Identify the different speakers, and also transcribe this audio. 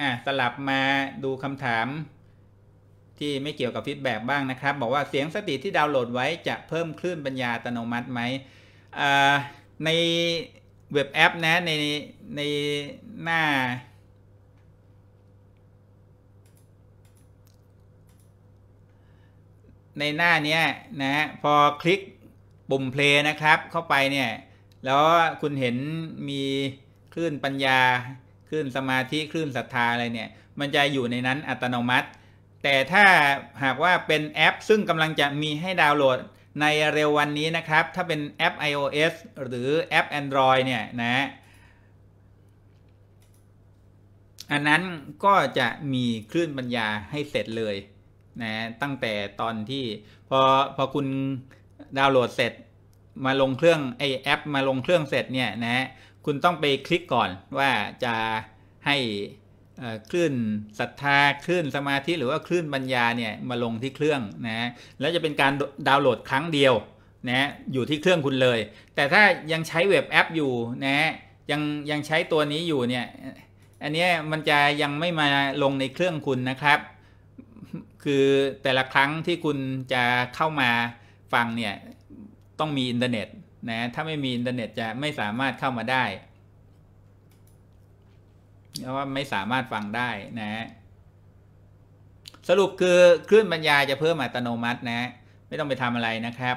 Speaker 1: อ่ะสลับมาดูคำถาม ที่ไม่เกี่ยวกับฟีดแบ็บ้างนะครับ บอกว่าเสียงสติที่ดาวน์โหลดไว้ จะเพิ่มคลื่นปัญญาอัตโนมัติไหม ในเว็บแอปนะในในหน้า ในหน้านี้นะพอคลิกปุ่มเพลย์นะครับเข้าไปเนี่ยแล้วคุณเห็นมีคลื่นปัญญาคลื่นสมาธิ คลื่นศรัทธาอะไรเนี่ยมันจะอยู่ในนั้นอัตโนมัติ แต่ถ้าหากว่าเป็นแอป ซึ่งกำลังจะมีให้ดาวน์โหลดในเร็ววันนี้นะครับ ถ้าเป็นแอป iOS หรือแอป Android เนี่ยนะ อันนั้นก็จะมีคลื่นปัญญาให้เสร็จเลยนะตั้งแต่ตอนที่พอพอคุณดาวน์โหลดเสร็จ มาลงเครื่องไอแอปมาลงเครื่องเสร็จเนี่ยนะคุณต้องไปคลิกก่อนว่าจะให้คลื่นศรัทธาคลื่นสมาธิ หรือว่า คลื่นปัญญาเนี่ยมาลงที่เครื่องนะแล้วจะเป็นการดาวน์โหลดครั้งเดียวนะอยู่ที่เครื่องคุณเลย แต่ถ้ายังใช้เว็บแอปอยู่นะยังยังใช้ตัวนี้อยู่เนี่ยอันนี้มันจะยังไม่มาลงในเครื่องคุณนะครับ คือแต่ละครั้งที่คุณจะเข้ามาฟังเนี่ยต้องมีอินเทอร์เน็ตนะถ้าไม่มีอินเทอร์เน็ต จะไม่สามารถเข้ามาได้เพราะว่าไม่สามารถฟังได้นะสรุปคือคลื่นบรรยายจะเพิ่มอัตโนมัตินะ ไม่ต้องไปทำอะไรนะครับ